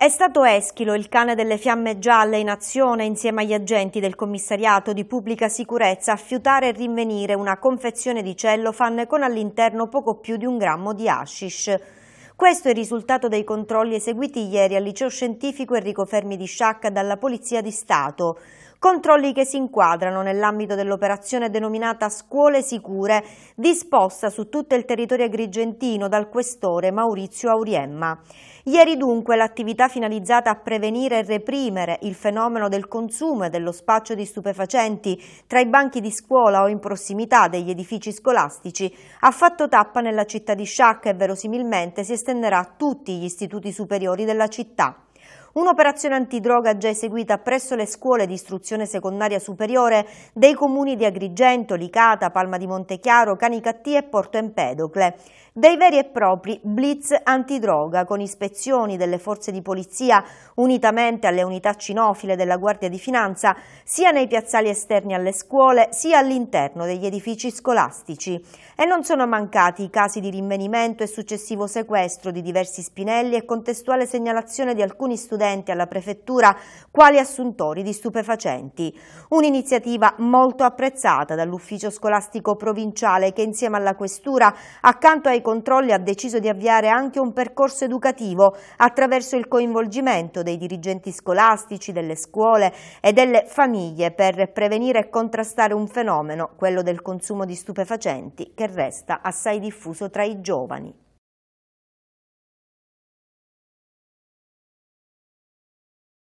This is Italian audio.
È stato Eschilo, il cane delle fiamme gialle in azione insieme agli agenti del commissariato di pubblica sicurezza a fiutare e rinvenire una confezione di cellofan con all'interno poco più di un grammo di hashish. Questo è il risultato dei controlli eseguiti ieri al liceo scientifico Enrico Fermi di Sciacca dalla Polizia di Stato controlli che si inquadrano nell'ambito dell'operazione denominata Scuole Sicure, disposta su tutto il territorio agrigentino dal questore Maurizio Auriemma. Ieri dunque l'attività finalizzata a prevenire e reprimere il fenomeno del consumo e dello spaccio di stupefacenti tra i banchi di scuola o in prossimità degli edifici scolastici ha fatto tappa nella città di Sciacca e verosimilmente si estenderà a tutti gli istituti superiori della città. Un'operazione antidroga già eseguita presso le scuole di istruzione secondaria superiore dei comuni di Agrigento, Licata, Palma di Montechiaro, Canicattì e Porto Empedocle. Dei veri e propri blitz antidroga con ispezioni delle forze di polizia unitamente alle unità cinofile della Guardia di Finanza sia nei piazzali esterni alle scuole sia all'interno degli edifici scolastici. E non sono mancati i casi di rinvenimento e successivo sequestro di diversi spinelli e contestuale segnalazione di alcuni studenti studenti alla prefettura quali assuntori di stupefacenti. Un'iniziativa molto apprezzata dall'ufficio scolastico provinciale che insieme alla questura accanto ai controlli ha deciso di avviare anche un percorso educativo attraverso il coinvolgimento dei dirigenti scolastici, delle scuole e delle famiglie per prevenire e contrastare un fenomeno, quello del consumo di stupefacenti, che resta assai diffuso tra i giovani.